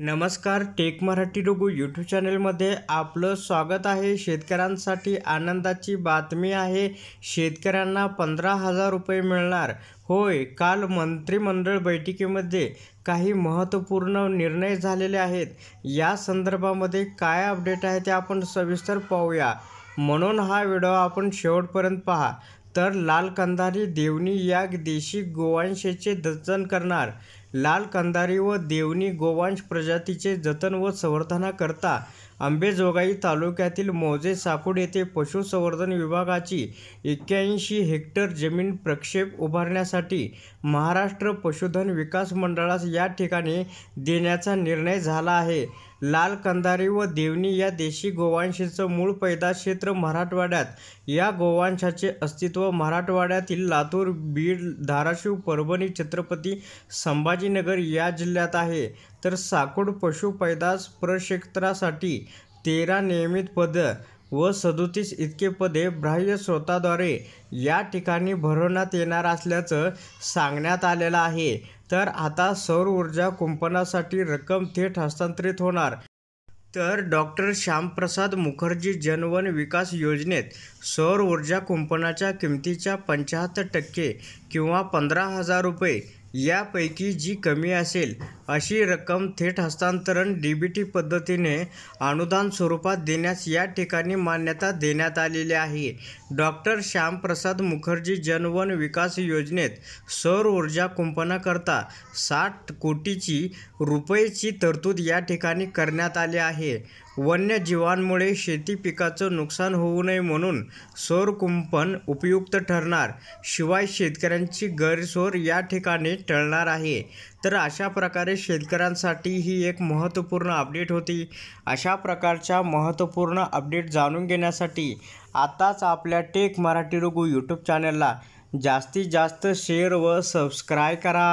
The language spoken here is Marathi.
नमस्कार टेक मराठी डोगू यूट्यूब चॅनलमध्ये आपलं स्वागत आहे शेतकऱ्यांसाठी आनंदाची बातमी आहे शेतकऱ्यांना पंधरा हजार रुपये मिळणार होय काल मंत्रिमंडळ बैठकीमध्ये काही महत्त्वपूर्ण निर्णय झालेले आहेत या संदर्भामध्ये काय अपडेट आहे ते आपण सविस्तर पाहूया म्हणून हा व्हिडिओ आपण शेवटपर्यंत पहा तर लाल कंदारी देवनी या देशी गोवंशाचे जतन करणार लाल कंदारी व देवनी गोवांश प्रजातीचे जतन व संवर्धनाकरता आंबेजोगाई तालुक्यातील मोजे साकूड येथे पशुसंवर्धन विभागाची एक्क्याऐंशी हेक्टर जमीन प्रक्षेप उभारण्यासाठी महाराष्ट्र पशुधन विकास मंडळास या ठिकाणी देण्याचा निर्णय झाला आहे लाल कंदारी व देवनी या देशी गोवांशीचं मूळ पैदा क्षेत्र मराठवाड्यात या गोवांशाचे अस्तित्व मराठवाड्यातील लातूर बीड धाराशिव परभणी छत्रपती संभाजीनगर या जिल्ह्यात आहे तर साकोड पशु पैदास प्रक्षेत्रासाठी तेरा नियमित पद व सदोतीस इतके पदे बाह्य स्रोताद्वारे या ठिकाणी भरवण्यात येणार असल्याचं सांगण्यात आलेलं आहे तर आता सौर ऊर्जा कुंपणासाठी रक्कम थेट हस्तांतरित होणार तर डॉक्टर श्यामप्रसाद मुखर्जी जनवन विकास योजनेत सौर ऊर्जा कुंपणाच्या किमतीच्या पंच्याहत्तर टक्के किंवा पंधरा हजार रुपये यापैकी जी कमी असेल अशी रक्कम थेट हस्तांतरण डीबीटी पद्धतीने अनुदान स्वरूपात देण्यास या ठिकाणी मान्यता देण्यात आलेली आहे डॉक्टर श्यामप्रसाद मुखर्जी जनवन विकास योजनेत सौर ऊर्जा कुंपणाकरता साठ कोटीची रुपयेची तरतूद या ठिकाणी करण्यात आली आहे वन्यजीवांमुळे शेती पिकाचं नुकसान होऊ नये म्हणून सौर कुंपण उपयुक्त ठरणार शिवाय शेतकऱ्यांची गैरसोर या ठिकाणी टळणार आहे तर अशा प्रकारे शेतकऱ्यांसाठी ही एक महत्त्वपूर्ण अपडेट होती अशा प्रकारच्या महत्त्वपूर्ण अपडेट जाणून घेण्यासाठी आताच आपल्या टेक मराठी रघु यूट्यूब चॅनलला जास्तीत जास्त शेअर व सबस्क्राय करा